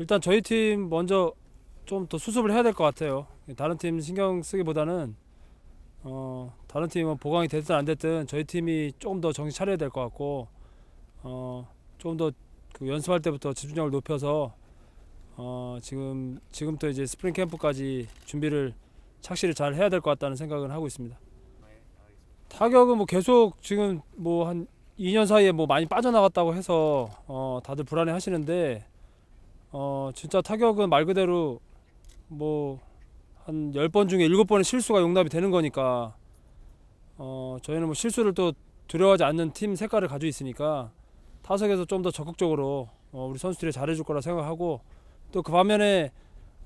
일단 저희 팀 먼저 좀 더 수습을 해야 될 것 같아요. 다른 팀 신경 쓰기보다는 어, 다른 팀은 보강이 됐든 안 됐든 저희 팀이 조금 더 정신 차려야 될 것 같고 어, 조더그 연습할 때부터 집중력을 높여서 어, 지금 지금부터 이제 스프링 캠프까지 준비를 착실히 잘 해야 될 것 같다는 생각을 하고 있습니다. 타격은 뭐 계속 지금 뭐 한 2년 사이에 뭐 많이 빠져나갔다고 해서 어, 다들 불안해 하시는데 어 진짜 타격은 말 그대로 뭐한 10번 중에 7번의 실수가 용납이 되는 거니까 어 저희는 뭐 실수를 또 두려워하지 않는 팀 색깔을 가지고 있으니까 타석에서 좀 더 적극적으로 어 우리 선수들이 잘해줄 거라 생각하고 또 그 반면에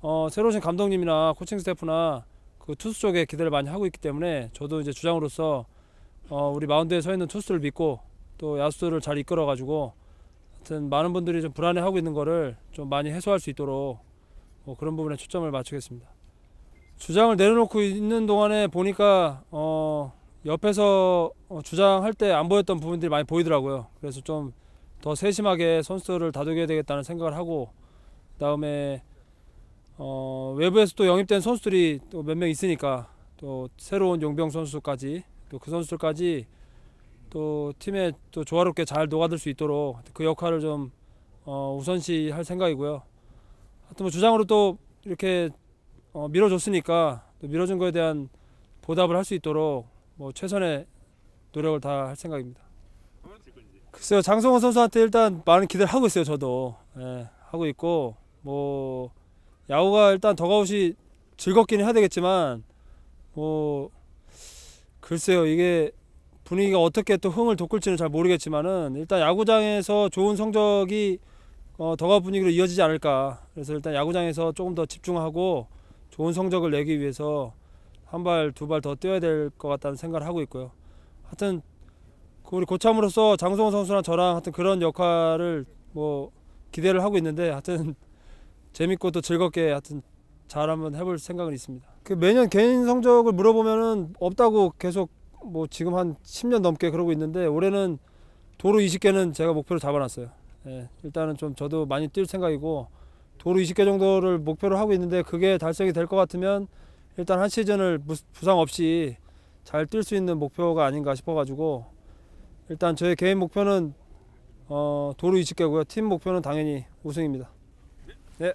어 새로 오신 감독님이나 코칭 스태프나 그 투수 쪽에 기대를 많이 하고 있기 때문에 저도 이제 주장으로서 어 우리 마운드에 서 있는 투수를 믿고 또야수들을잘 이끌어 가지고 하여튼 많은 분들이 좀 불안해하고 있는 거를 좀 많이 해소할 수 있도록 뭐 그런 부분에 초점을 맞추겠습니다. 주장을 내려놓고 있는 동안에 보니까 어 옆에서 어, 주장할 때 안 보였던 부분들이 많이 보이더라고요. 그래서 좀 더 세심하게 선수들 다독여야 되겠다는 생각을 하고 그다음에 어 외부에서 또 영입된 선수들이 또 몇 명 있으니까 또 새로운 용병 선수까지 또 그 선수들까지 또 팀에 또 조화롭게 잘 녹아들 수 있도록 그 역할을 좀 어, 우선시 할 생각이고요. 하여튼 뭐 주장으로 또 이렇게 어, 밀어줬으니까 또 밀어준 거에 대한 보답을 할 수 있도록 뭐 최선의 노력을 다 할 생각입니다. 글쎄요 장성호 선수한테 일단 많은 기대를 하고 있어요 저도 예, 하고 있고 뭐 야구가 일단 더가웃이 즐겁긴 해야 되겠지만 뭐 글쎄요 이게 분위기가 어떻게 또 흥을 돋굴지는 잘 모르겠지만은 일단 야구장에서 좋은 성적이 어, 더가 분위기로 이어지지 않을까. 그래서 일단 야구장에서 조금 더 집중하고 좋은 성적을 내기 위해서 한 발, 두 발 더 뛰어야 될 것 같다는 생각을 하고 있고요. 하여튼 그 우리 고참으로서 장성호 선수나 저랑 하여튼 그런 역할을 뭐 기대를 하고 있는데 하여튼 재밌고 또 즐겁게 하여튼 잘 한번 해볼 생각은 있습니다. 그 매년 개인 성적을 물어보면은 없다고 계속 뭐 지금 한 10년 넘게 그러고 있는데 올해는 도로 20개는 제가 목표로 잡아놨어요. 예, 일단은 좀 저도 많이 뛸 생각이고 도로 20개 정도를 목표로 하고 있는데 그게 달성이 될 것 같으면 일단 한 시즌을 부상 없이 잘 뛸 수 있는 목표가 아닌가 싶어가지고 일단 저의 개인 목표는 어, 도로 20개고요. 팀 목표는 당연히 우승입니다. 네.